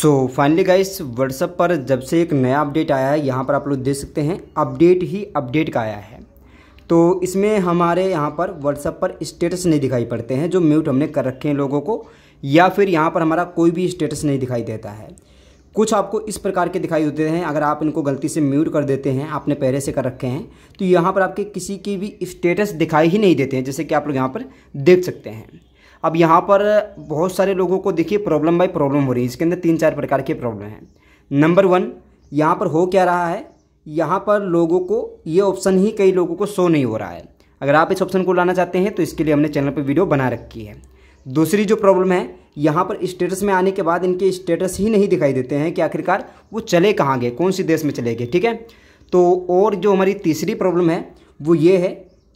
so finally guys what's up पर जब से एक नया अपडेट आया है यहाँ पर आप लोग देख सकते हैं अपडेट ही अपडेट का आया है तो इसमें हमारे यहाँ पर व्हाट्सअप पर स्टेटस नहीं दिखाई पड़ते हैं जो म्यूट हमने कर रखे हैं लोगों को या फिर यहाँ पर हमारा कोई भी स्टेटस नहीं दिखाई देता है कुछ आपको इस प्रकार के दिखाई देते हैं अगर आप इनको गलती से म्यूट कर देते हैं आपने पहले से कर रखे हैं तो यहाँ पर आपके किसी की भी स्टेटस दिखाई ही नहीं देते हैं जैसे कि आप लोग यहाँ पर देख सकते हैं अब यहाँ पर बहुत सारे लोगों को देखिए प्रॉब्लम बाई प्रॉब्लम हो रही है इसके अंदर तीन चार प्रकार के प्रॉब्लम हैं नंबर वन यहाँ पर हो क्या रहा है यहाँ पर लोगों को ये ऑप्शन ही कई लोगों को शो नहीं हो रहा है अगर आप इस ऑप्शन को लाना चाहते हैं तो इसके लिए हमने चैनल पर वीडियो बना रखी है दूसरी जो प्रॉब्लम है यहाँ पर स्टेटस में आने के बाद इनके स्टेटस ही नहीं दिखाई देते हैं कि आखिरकार वो चले कहाँ गए कौन सी देश में चले गए ठीक है तो और जो हमारी तीसरी प्रॉब्लम है वो ये है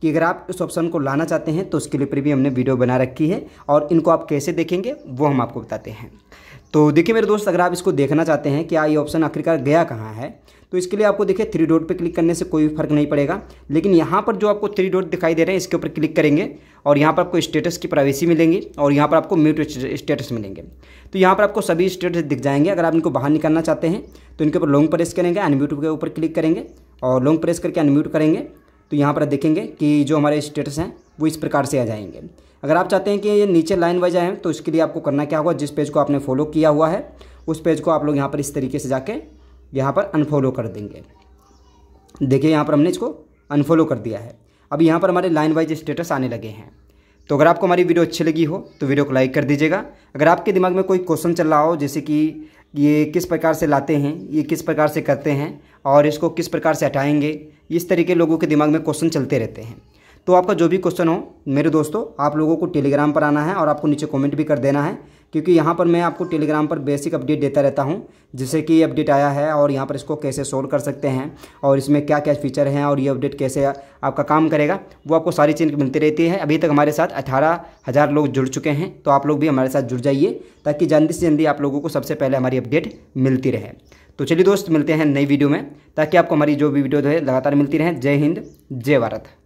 कि अगर आप इस ऑप्शन को लाना चाहते हैं तो उसके लिए पर भी हमने वीडियो बना रखी है और इनको आप कैसे देखेंगे वो हम आपको बताते हैं तो देखिए मेरे दोस्त अगर आप इसको देखना चाहते हैं क्या ये ऑप्शन आखिरकार गया कहाँ है तो इसके लिए आपको देखिए थ्री डॉट पे क्लिक करने से कोई फर्क नहीं पड़ेगा लेकिन यहाँ पर जो आपको थ्री डॉट दिखाई दे रहे हैं इसके ऊपर क्लिक करेंगे और यहाँ पर आपको स्टेटस की प्राइवेसी मिलेंगी और यहाँ पर आपको म्यूट स्टेटस मिलेंगे तो यहाँ पर आपको सभी स्टेटस दिख जाएंगे अगर आप इनको बाहर निकालना चाहते हैं तो इनके ऊपर लॉन्ग प्रेस करेंगे अनम्यूट के ऊपर क्लिक करेंगे और लॉन्ग प्रेस करके अनम्यूट करेंगे तो यहाँ पर देखेंगे कि जो हमारे स्टेटस हैं वो इस प्रकार से आ जाएंगे अगर आप चाहते हैं कि ये नीचे लाइन वाइज आए तो इसके लिए आपको करना क्या होगा जिस पेज को आपने फॉलो किया हुआ है उस पेज को आप लोग यहाँ पर इस तरीके से जाके यहाँ पर अनफॉलो कर देंगे देखिए यहाँ पर हमने इसको अनफॉलो कर दिया है अब यहाँ पर हमारे लाइन वाइज स्टेटस आने लगे हैं तो अगर आपको हमारी वीडियो अच्छी लगी हो तो वीडियो को लाइक कर दीजिएगा अगर आपके दिमाग में कोई क्वेश्चन चल रहा हो जैसे कि ये किस प्रकार से लाते हैं ये किस प्रकार से करते हैं और इसको किस प्रकार से हटाएंगे इस तरीके लोगों के दिमाग में क्वेश्चन चलते रहते हैं तो आपका जो भी क्वेश्चन हो मेरे दोस्तों आप लोगों को टेलीग्राम पर आना है और आपको नीचे कमेंट भी कर देना है क्योंकि यहाँ पर मैं आपको टेलीग्राम पर बेसिक अपडेट देता रहता हूँ जिससे कि अपडेट आया है और यहाँ पर इसको कैसे सोल्व कर सकते हैं और इसमें क्या क्या फीचर हैं और ये अपडेट कैसे आपका काम करेगा वो आपको सारी चीज़ मिलती रहती है अभी तक हमारे साथ अठारह हज़ार लोग जुड़ चुके हैं तो आप लोग भी हमारे साथ जुड़ जाइए ताकि जल्दी से जल्दी आप लोगों को सबसे पहले हमारी अपडेट मिलती रहे तो चलिए दोस्त मिलते हैं नई वीडियो में ताकि आपको हमारी जो भी वीडियो है लगातार मिलती रहे जय हिंद जय भारत